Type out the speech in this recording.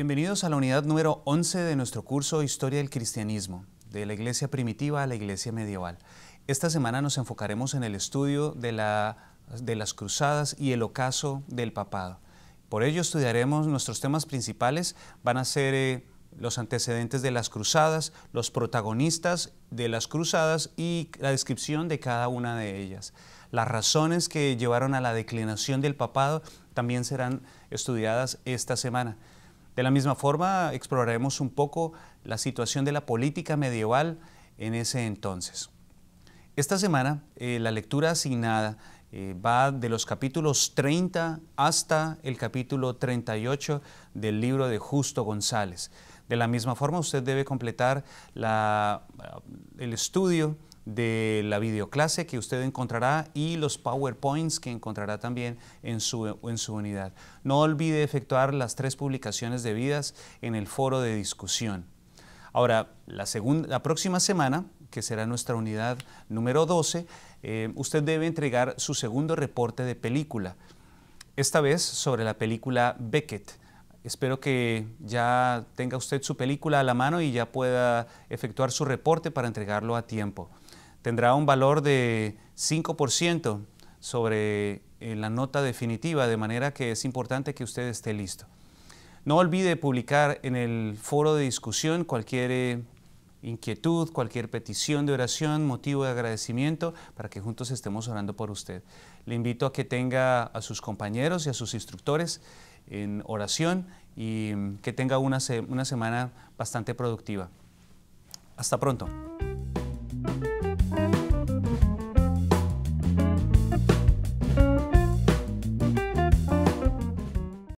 Bienvenidos a la unidad número 11 de nuestro curso Historia del Cristianismo, de la Iglesia Primitiva a la Iglesia Medieval. Esta semana nos enfocaremos en el estudio de, las cruzadas y el ocaso del papado. Por ello estudiaremos nuestros temas principales, van a ser eh, los antecedentes de las cruzadas, los protagonistas de las cruzadas y la descripción de cada una de ellas. Las razones que llevaron a la declinación del papado también serán estudiadas esta semana. De la misma forma, exploraremos un poco la situación de la política medieval en ese entonces. Esta semana, eh, la lectura asignada eh, va de los capítulos 30 hasta el capítulo 38 del libro de Justo González. De la misma forma, usted debe completar el estudio de la videoclase que usted encontrará y los PowerPoints que encontrará también en su, unidad. No olvide efectuar las tres publicaciones debidas en el foro de discusión. Ahora, la, próxima semana, que será nuestra unidad número 12, eh, usted debe entregar su segundo reporte de película, esta vez sobre la película Beckett. Espero que ya tenga usted su película a la mano y ya pueda efectuar su reporte para entregarlo a tiempo tendrá un valor de 5% sobre eh, la nota definitiva, de manera que es importante que usted esté listo. No olvide publicar en el foro de discusión cualquier eh, inquietud, cualquier petición de oración, motivo de agradecimiento, para que juntos estemos orando por usted. Le invito a que tenga a sus compañeros y a sus instructores en oración y mm, que tenga una semana bastante productiva. Hasta pronto.